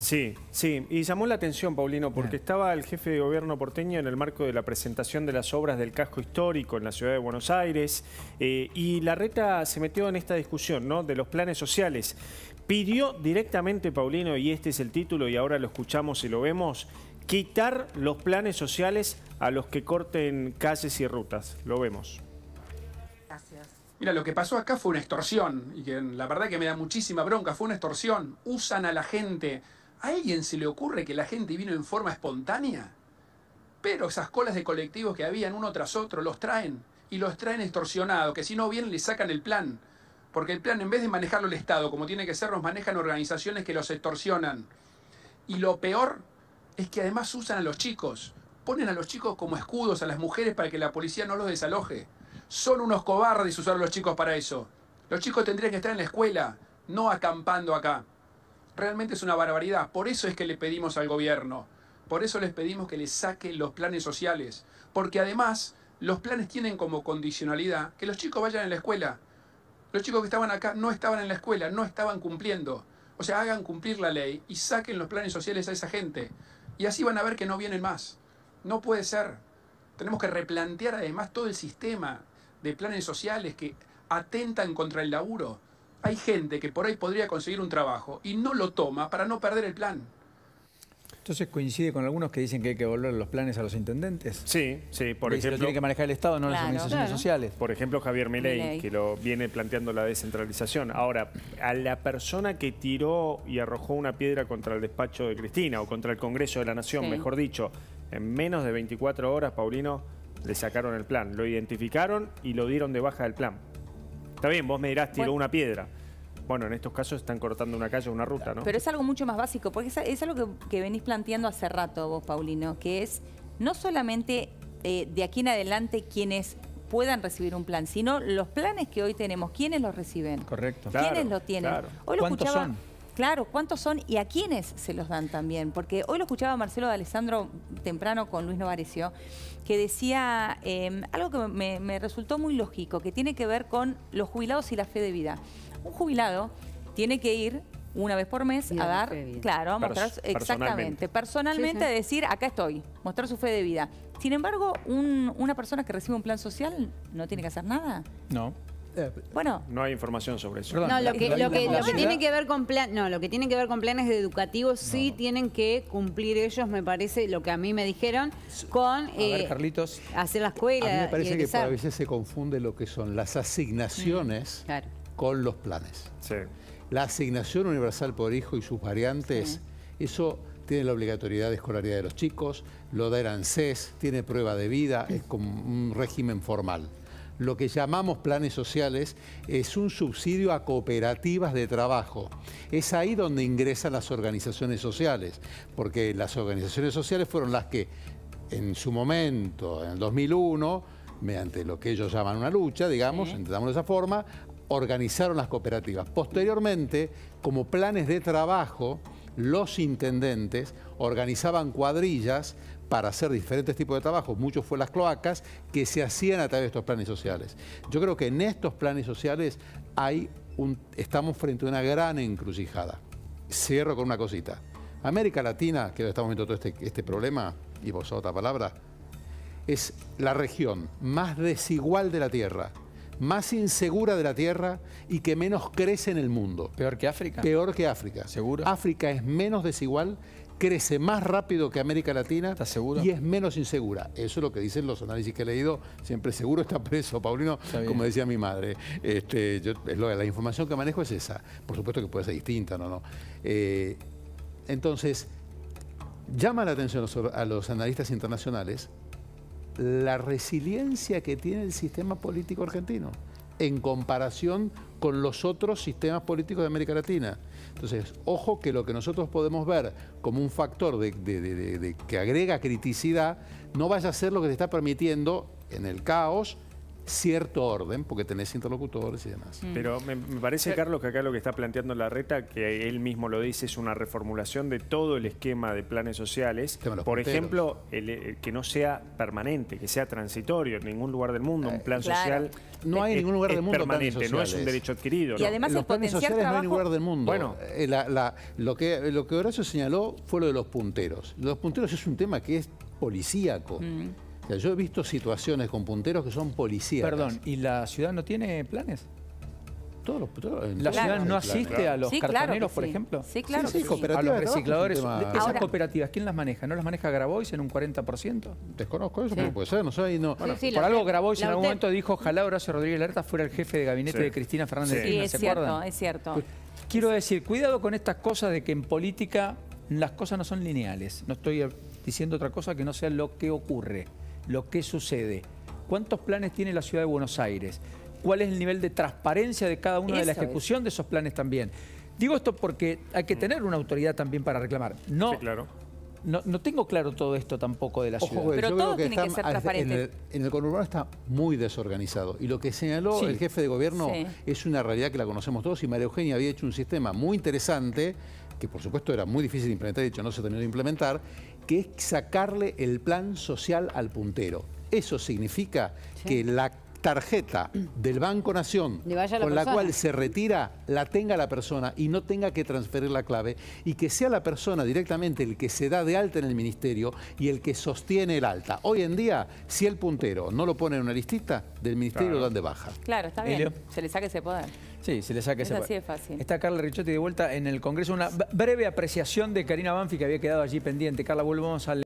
Sí, sí, y llamó la atención, Paulino, porque estaba el jefe de gobierno porteño en el marco de la presentación de las obras del casco histórico en la ciudad de Buenos Aires, eh, y la reta se metió en esta discusión, ¿no?, de los planes sociales. Pidió directamente, Paulino, y este es el título, y ahora lo escuchamos y lo vemos, quitar los planes sociales a los que corten calles y rutas. Lo vemos. Gracias. Mira, lo que pasó acá fue una extorsión, y la verdad que me da muchísima bronca, fue una extorsión. Usan a la gente ¿A alguien se le ocurre que la gente vino en forma espontánea? Pero esas colas de colectivos que habían uno tras otro los traen y los traen extorsionados, que si no vienen le sacan el plan. Porque el plan, en vez de manejarlo el Estado, como tiene que ser, los manejan organizaciones que los extorsionan. Y lo peor es que además usan a los chicos. Ponen a los chicos como escudos a las mujeres para que la policía no los desaloje. Son unos cobardes usar a los chicos para eso. Los chicos tendrían que estar en la escuela, no acampando acá. Realmente es una barbaridad. Por eso es que le pedimos al gobierno, por eso les pedimos que le saque los planes sociales, porque además los planes tienen como condicionalidad que los chicos vayan a la escuela. Los chicos que estaban acá no estaban en la escuela, no estaban cumpliendo. O sea, hagan cumplir la ley y saquen los planes sociales a esa gente. Y así van a ver que no vienen más. No puede ser. Tenemos que replantear además todo el sistema de planes sociales que atentan contra el laburo hay gente que por ahí podría conseguir un trabajo y no lo toma para no perder el plan. Entonces coincide con algunos que dicen que hay que volver los planes a los intendentes. Sí, sí, por ejemplo. Lo tiene que manejar el Estado, no las organizaciones sociales. Por ejemplo, Javier Milei, que lo viene planteando la descentralización. Ahora, a la persona que tiró y arrojó una piedra contra el despacho de Cristina o contra el Congreso de la Nación, mejor dicho, en menos de 24 horas, Paulino, le sacaron el plan. Lo identificaron y lo dieron de baja del plan. Está bien, vos me dirás, tiró una piedra. Bueno, en estos casos están cortando una calle o una ruta, ¿no? Pero es algo mucho más básico, porque es, algo que, venís planteando hace rato vos, Paulino, que es no solamente eh, de aquí en adelante quienes puedan recibir un plan, sino los planes que hoy tenemos, ¿quiénes los reciben? Correcto. ¿Quiénes los lo tienen? ¿Cuántos son? Claro, ¿cuántos son y a quiénes se los dan también? Porque hoy lo escuchaba Marcelo de Alessandro temprano con Luis Novarecio, que decía em, algo que me, resultó muy lógico, que tiene que ver con los jubilados y la fe de vida. Un jubilado tiene que ir una vez por mes a dar, claro, a mostrar exactamente, personalmente decir, acá estoy, mostrar su fe de vida. Sin embargo, una persona que recibe un plan social no tiene que hacer nada. No. Eh, bueno. No hay información sobre eso. No, lo que, tiene que ver con no, lo que tiene que ver con planes educativos sí tienen que cumplir ellos, me parece, lo que a mí me dijeron, con eh, hacer la escuela. A mí me parece que a veces se confunde lo que son las asignaciones mm, con los planes. La asignación universal por hijo y sus variantes, eso tiene la obligatoriedad de escolaridad de los chicos, lo da el ANSES, tiene prueba de vida, es como un régimen formal lo que llamamos planes sociales, es un subsidio a cooperativas de trabajo. Es ahí donde ingresan las organizaciones sociales, porque las organizaciones sociales fueron las que en su momento, en el 2001, mediante lo que ellos llaman una lucha, digamos, de esa forma, organizaron las cooperativas. Posteriormente, como planes de trabajo, los intendentes organizaban cuadrillas para hacer diferentes tipos de trabajos, muchos fue las cloacas, que se hacían a través de estos planes sociales. Yo creo que en estos planes sociales hay estamos frente a una gran encrucijada. Cierro con una cosita. América Latina, que estamos viendo todo este, este problema, y vos otra palabra, es la región más desigual de la Tierra más insegura de la Tierra y que menos crece en el mundo. Peor que África. Peor que África. Seguro. África es menos desigual, crece más rápido que América Latina seguro? y es menos insegura. Eso es lo que dicen los análisis que he leído. Siempre seguro está preso, Paulino, como decía mi madre. Este, la información que manejo es esa. Por supuesto que puede ser distinta, ¿no? no. Eh, entonces, llama la atención a los analistas internacionales la resiliencia que tiene el sistema político argentino en comparación con los otros sistemas políticos de América Latina. Entonces, ojo que lo que nosotros podemos ver como un factor de, que agrega criticidad, no vaya a ser lo que te está permitiendo en el caos cierto orden, porque tenés interlocutores y demás. Mm. Pero me, parece, Carlos, que acá lo que está planteando la reta, que él mismo lo dice, es una reformulación de todo el esquema de planes sociales. Por ejemplo, eh, que no sea permanente, que sea transitorio en ningún lugar del mundo, un plan eh, social. No eh, hay ningún lugar del mundo permanente, no es un derecho adquirido. Y además los planes sociales no hay ningún lugar del mundo. Bueno, lo, que, lo que Horacio señaló fue lo de los punteros. Los punteros es un tema que es policíaco. Mm yo he visto situaciones con punteros que son policías. Perdón, ¿y la ciudad no tiene planes? Todos los, ¿La ciudad no asiste a los cartoneros, por ejemplo? Sí, claro. Sí, a los recicladores. Esas cooperativas, ¿quién las maneja? ¿No las maneja Grabois en un 40%? Desconozco eso, pero puede ser, no sé. por algo Grabois en algún momento dijo, ojalá Horacio Rodríguez Lerta fuera el jefe de gabinete de Cristina Fernández Sí, ¿se es cierto, es cierto. Pues, quiero decir, cuidado con estas cosas de que en política las cosas no son lineales. No estoy diciendo otra cosa que no sea lo que ocurre lo que sucede. ¿Cuántos planes tiene la ciudad de Buenos Aires? ¿Cuál es el nivel de transparencia de cada uno de la ejecución de esos planes también? Digo esto porque hay que tener una autoridad también para reclamar. No no, tengo claro todo esto tampoco de la ciudad. Pero todo tiene que ser transparente. En el, conurbano está muy desorganizado. Y lo que señaló el jefe de gobierno es una realidad que la conocemos todos. Y María Eugenia había hecho un sistema muy interesante, que por supuesto era muy difícil de implementar, de hecho no se tenía que implementar, que es sacarle el plan social al puntero. Eso significa que la tarjeta del Banco Nación con la cual se retira, la tenga la persona y no tenga que transferir la clave y que sea la persona directamente el que se da de alta en el ministerio y el que sostiene el alta. Hoy en día, si el puntero no lo pone en una listita, del ministerio dan de baja. Claro, está bien. Se le saque ese poder. Sí, se le saque ese poder. Está Carla Richotti de vuelta en el Congreso. Una breve apreciación de Karina Banfi que había quedado allí pendiente. Carla, volvemos al...